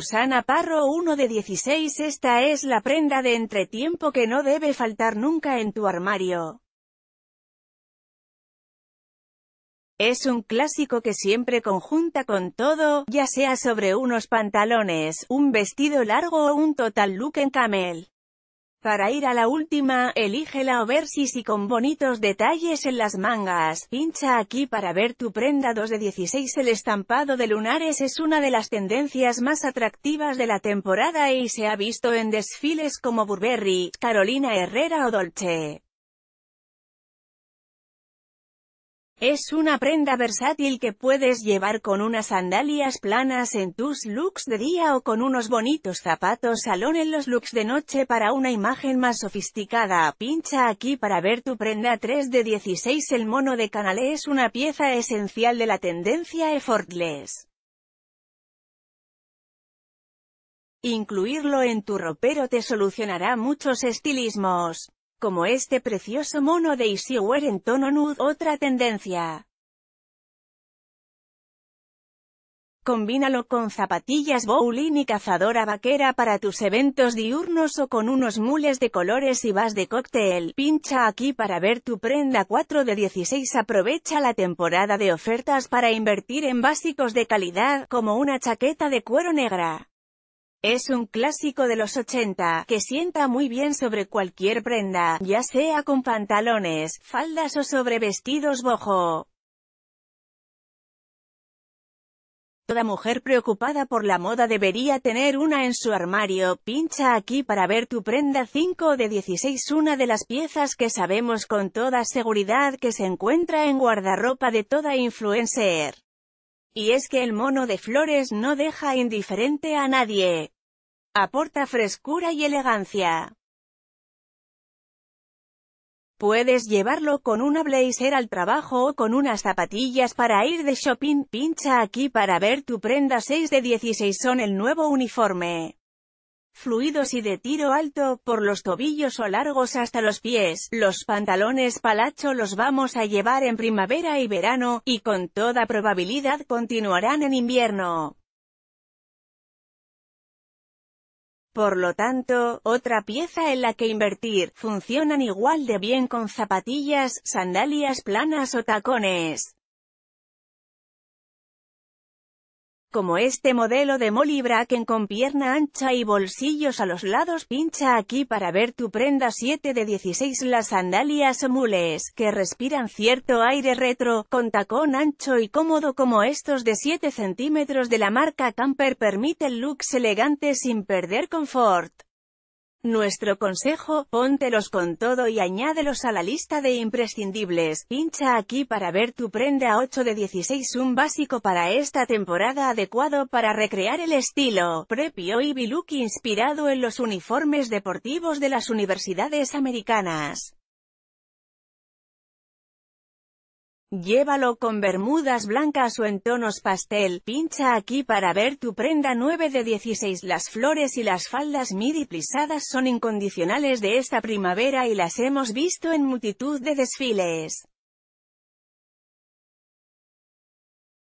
Susana Parro 1 de 16 Esta es la prenda de entretiempo que no debe faltar nunca en tu armario. Es un clásico que siempre conjunta con todo, ya sea sobre unos pantalones, un vestido largo o un total look en camel. Para ir a la última, elige la Oversis y con bonitos detalles en las mangas. Pincha aquí para ver tu prenda 2 de 16. El estampado de lunares es una de las tendencias más atractivas de la temporada y se ha visto en desfiles como Burberry, Carolina Herrera o Dolce. Es una prenda versátil que puedes llevar con unas sandalias planas en tus looks de día o con unos bonitos zapatos salón en los looks de noche para una imagen más sofisticada. Pincha aquí para ver tu prenda 3 de 16 El mono de canalé es una pieza esencial de la tendencia effortless. Incluirlo en tu ropero te solucionará muchos estilismos como este precioso mono de Isiwer en tono nude. Otra tendencia. Combínalo con zapatillas bowling y cazadora vaquera para tus eventos diurnos o con unos mules de colores y vas de cóctel. Pincha aquí para ver tu prenda 4 de 16. Aprovecha la temporada de ofertas para invertir en básicos de calidad, como una chaqueta de cuero negra. Es un clásico de los 80, que sienta muy bien sobre cualquier prenda, ya sea con pantalones, faldas o sobre vestidos bojo. Toda mujer preocupada por la moda debería tener una en su armario, pincha aquí para ver tu prenda 5 de 16 una de las piezas que sabemos con toda seguridad que se encuentra en guardarropa de toda influencer. Y es que el mono de flores no deja indiferente a nadie. Aporta frescura y elegancia. Puedes llevarlo con una blazer al trabajo o con unas zapatillas para ir de shopping. Pincha aquí para ver tu prenda 6 de 16 son el nuevo uniforme fluidos y de tiro alto, por los tobillos o largos hasta los pies. Los pantalones palacho los vamos a llevar en primavera y verano, y con toda probabilidad continuarán en invierno. Por lo tanto, otra pieza en la que invertir, funcionan igual de bien con zapatillas, sandalias planas o tacones. como este modelo de Molly Bracken con pierna ancha y bolsillos a los lados pincha aquí para ver tu prenda 7 de 16 las sandalias mules, que respiran cierto aire retro, con tacón ancho y cómodo como estos de 7 centímetros de la marca Camper permiten looks elegante sin perder confort. Nuestro consejo, póntelos con todo y añádelos a la lista de imprescindibles. Pincha aquí para ver tu prenda 8 de 16 un básico para esta temporada adecuado para recrear el estilo prepio y inspirado en los uniformes deportivos de las universidades americanas. Llévalo con bermudas blancas o en tonos pastel, pincha aquí para ver tu prenda 9 de 16 Las flores y las faldas midi plisadas son incondicionales de esta primavera y las hemos visto en multitud de desfiles.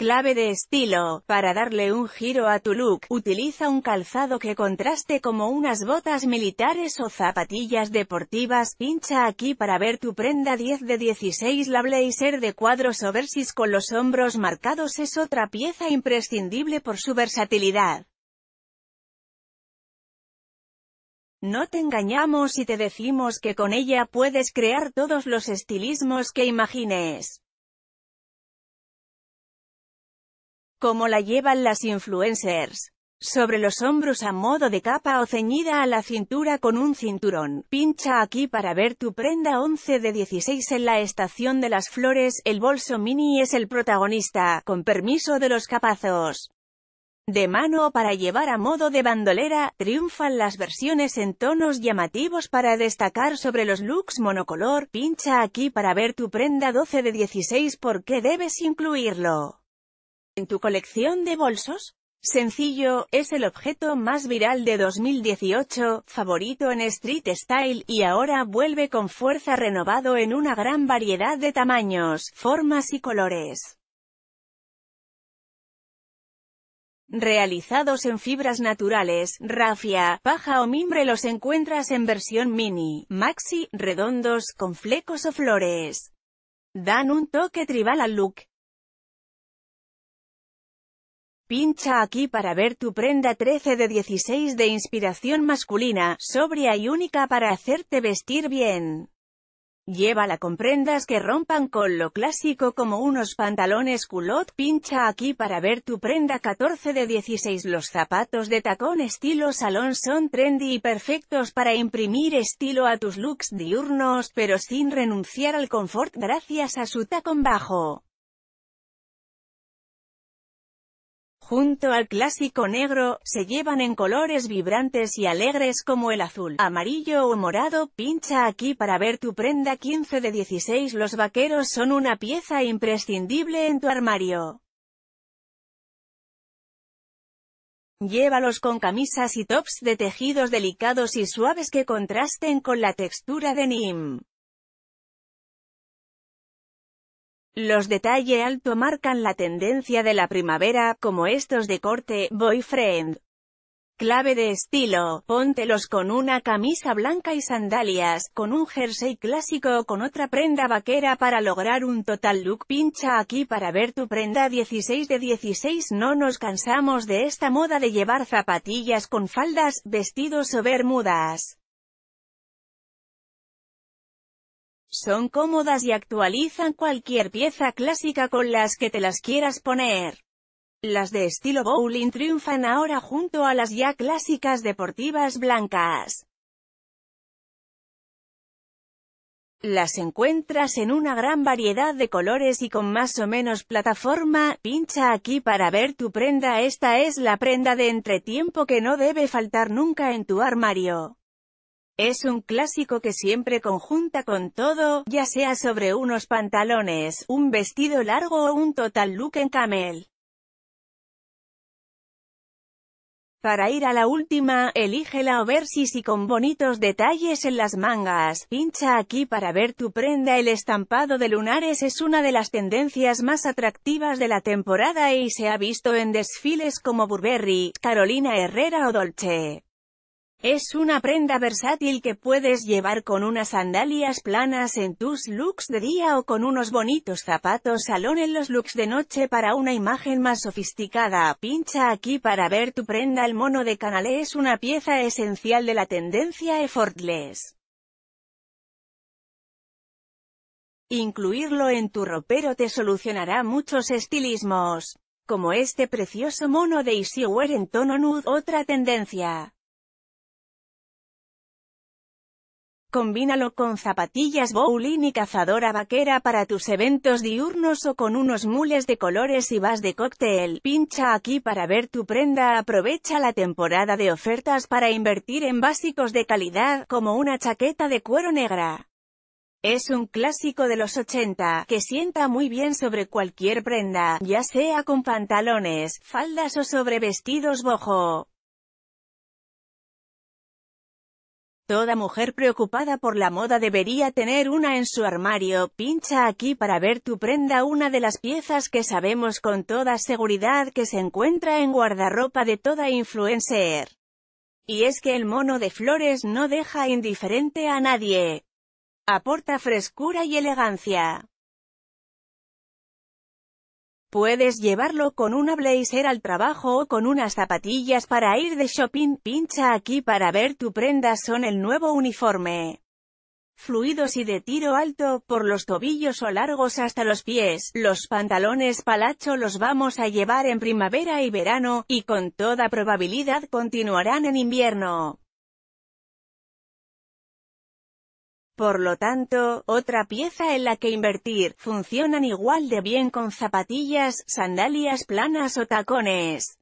Clave de estilo, para darle un giro a tu look, utiliza un calzado que contraste como unas botas militares o zapatillas deportivas, pincha aquí para ver tu prenda 10 de 16 La blazer de cuadros o versis con los hombros marcados es otra pieza imprescindible por su versatilidad. No te engañamos si te decimos que con ella puedes crear todos los estilismos que imagines. como la llevan las influencers. Sobre los hombros a modo de capa o ceñida a la cintura con un cinturón. Pincha aquí para ver tu prenda 11 de 16 en la Estación de las Flores, el bolso mini es el protagonista, con permiso de los capazos. De mano o para llevar a modo de bandolera, triunfan las versiones en tonos llamativos para destacar sobre los looks monocolor, pincha aquí para ver tu prenda 12 de 16 por qué debes incluirlo. En tu colección de bolsos, Sencillo, es el objeto más viral de 2018, favorito en Street Style, y ahora vuelve con fuerza renovado en una gran variedad de tamaños, formas y colores. Realizados en fibras naturales, rafia, paja o mimbre los encuentras en versión mini, maxi, redondos, con flecos o flores. Dan un toque tribal al look. Pincha aquí para ver tu prenda 13 de 16 de inspiración masculina, sobria y única para hacerte vestir bien. Llévala con prendas que rompan con lo clásico como unos pantalones culot. Pincha aquí para ver tu prenda 14 de 16. Los zapatos de tacón estilo salón son trendy y perfectos para imprimir estilo a tus looks diurnos, pero sin renunciar al confort gracias a su tacón bajo. junto al clásico negro, se llevan en colores vibrantes y alegres como el azul, amarillo o morado, pincha aquí para ver tu prenda 15 de 16 Los vaqueros son una pieza imprescindible en tu armario. Llévalos con camisas y tops de tejidos delicados y suaves que contrasten con la textura de Nim. Los detalle alto marcan la tendencia de la primavera, como estos de corte boyfriend. Clave de estilo, póntelos con una camisa blanca y sandalias, con un jersey clásico o con otra prenda vaquera para lograr un total look. Pincha aquí para ver tu prenda 16 de 16. No nos cansamos de esta moda de llevar zapatillas con faldas, vestidos o bermudas. Son cómodas y actualizan cualquier pieza clásica con las que te las quieras poner. Las de estilo bowling triunfan ahora junto a las ya clásicas deportivas blancas. Las encuentras en una gran variedad de colores y con más o menos plataforma, pincha aquí para ver tu prenda. Esta es la prenda de entretiempo que no debe faltar nunca en tu armario. Es un clásico que siempre conjunta con todo, ya sea sobre unos pantalones, un vestido largo o un total look en camel. Para ir a la última, elige la Oversis y con bonitos detalles en las mangas. Pincha aquí para ver tu prenda. El estampado de lunares es una de las tendencias más atractivas de la temporada y se ha visto en desfiles como Burberry, Carolina Herrera o Dolce. Es una prenda versátil que puedes llevar con unas sandalias planas en tus looks de día o con unos bonitos zapatos salón en los looks de noche para una imagen más sofisticada. Pincha aquí para ver tu prenda. El mono de canalé es una pieza esencial de la tendencia effortless. Incluirlo en tu ropero te solucionará muchos estilismos, como este precioso mono de Easy Wear en tono nude, otra tendencia. Combínalo con zapatillas bowling y cazadora vaquera para tus eventos diurnos o con unos mules de colores y vas de cóctel. Pincha aquí para ver tu prenda. Aprovecha la temporada de ofertas para invertir en básicos de calidad, como una chaqueta de cuero negra. Es un clásico de los 80, que sienta muy bien sobre cualquier prenda, ya sea con pantalones, faldas o sobre vestidos bojo. Toda mujer preocupada por la moda debería tener una en su armario, pincha aquí para ver tu prenda una de las piezas que sabemos con toda seguridad que se encuentra en guardarropa de toda influencer. Y es que el mono de flores no deja indiferente a nadie. Aporta frescura y elegancia. Puedes llevarlo con una blazer al trabajo o con unas zapatillas para ir de shopping, pincha aquí para ver tu prenda son el nuevo uniforme. Fluidos y de tiro alto, por los tobillos o largos hasta los pies, los pantalones palacho los vamos a llevar en primavera y verano, y con toda probabilidad continuarán en invierno. Por lo tanto, otra pieza en la que invertir, funcionan igual de bien con zapatillas, sandalias planas o tacones.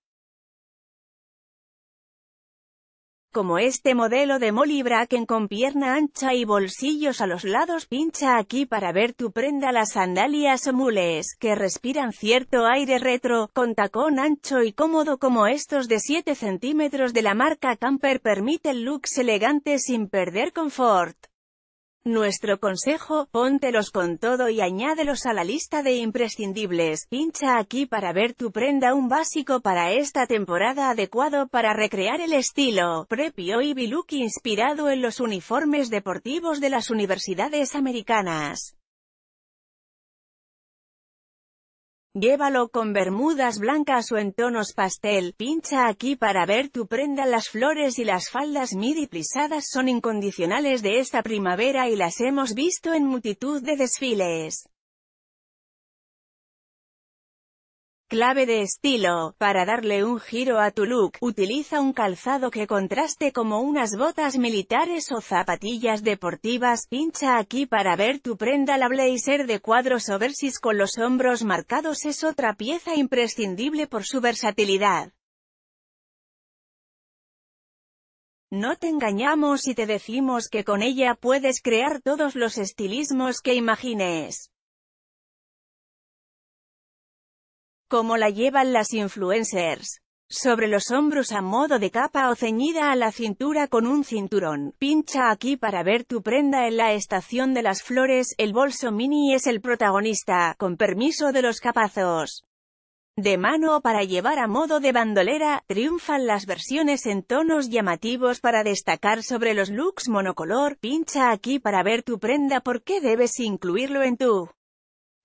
Como este modelo de Molly Bracken con pierna ancha y bolsillos a los lados pincha aquí para ver tu prenda las sandalias o mules, que respiran cierto aire retro, con tacón ancho y cómodo como estos de 7 centímetros de la marca Camper permiten looks elegante sin perder confort. Nuestro consejo, póntelos con todo y añádelos a la lista de imprescindibles, pincha aquí para ver tu prenda un básico para esta temporada adecuado para recrear el estilo, prepio y biluki inspirado en los uniformes deportivos de las universidades americanas. Llévalo con bermudas blancas o en tonos pastel, pincha aquí para ver tu prenda las flores y las faldas midi plisadas son incondicionales de esta primavera y las hemos visto en multitud de desfiles. Clave de estilo, para darle un giro a tu look, utiliza un calzado que contraste como unas botas militares o zapatillas deportivas, pincha aquí para ver tu prenda la blazer de cuadros o versis con los hombros marcados es otra pieza imprescindible por su versatilidad. No te engañamos si te decimos que con ella puedes crear todos los estilismos que imagines. como la llevan las influencers. Sobre los hombros a modo de capa o ceñida a la cintura con un cinturón. Pincha aquí para ver tu prenda en la estación de las flores, el bolso mini es el protagonista, con permiso de los capazos. De mano para llevar a modo de bandolera, triunfan las versiones en tonos llamativos para destacar sobre los looks monocolor, pincha aquí para ver tu prenda por qué debes incluirlo en tu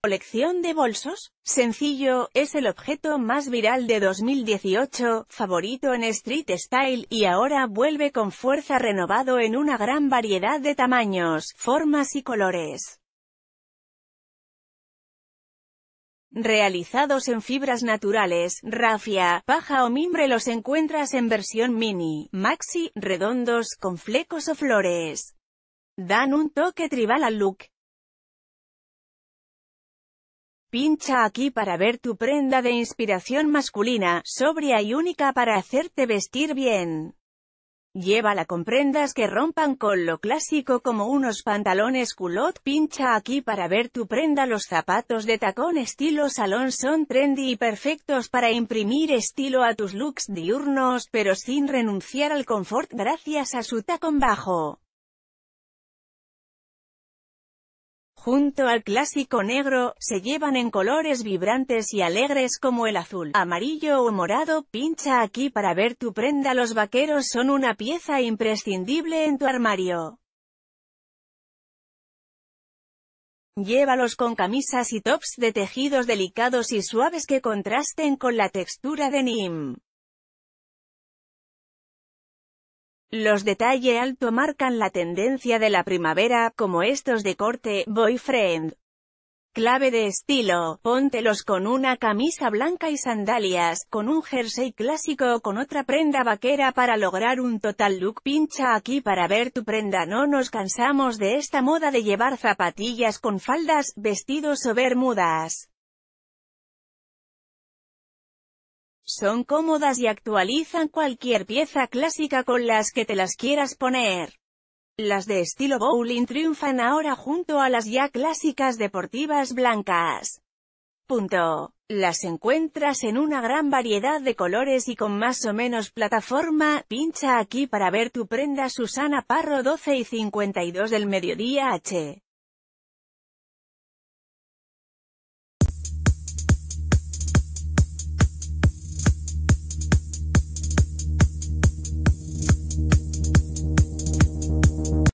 Colección de bolsos, sencillo, es el objeto más viral de 2018, favorito en Street Style, y ahora vuelve con fuerza renovado en una gran variedad de tamaños, formas y colores. Realizados en fibras naturales, rafia, paja o mimbre los encuentras en versión mini, maxi, redondos, con flecos o flores. Dan un toque tribal al look. Pincha aquí para ver tu prenda de inspiración masculina, sobria y única para hacerte vestir bien. Llévala con prendas que rompan con lo clásico como unos pantalones culot. Pincha aquí para ver tu prenda. Los zapatos de tacón estilo salón son trendy y perfectos para imprimir estilo a tus looks diurnos, pero sin renunciar al confort gracias a su tacón bajo. Junto al clásico negro, se llevan en colores vibrantes y alegres como el azul, amarillo o morado. Pincha aquí para ver tu prenda. Los vaqueros son una pieza imprescindible en tu armario. Llévalos con camisas y tops de tejidos delicados y suaves que contrasten con la textura de Nim. Los detalle alto marcan la tendencia de la primavera, como estos de corte boyfriend. Clave de estilo, póntelos con una camisa blanca y sandalias, con un jersey clásico o con otra prenda vaquera para lograr un total look. Pincha aquí para ver tu prenda. No nos cansamos de esta moda de llevar zapatillas con faldas, vestidos o bermudas. son cómodas y actualizan cualquier pieza clásica con las que te las quieras poner. Las de estilo bowling triunfan ahora junto a las ya clásicas deportivas blancas. Punto. Las encuentras en una gran variedad de colores y con más o menos plataforma, pincha aquí para ver tu prenda Susana Parro 12 y 52 del mediodía H.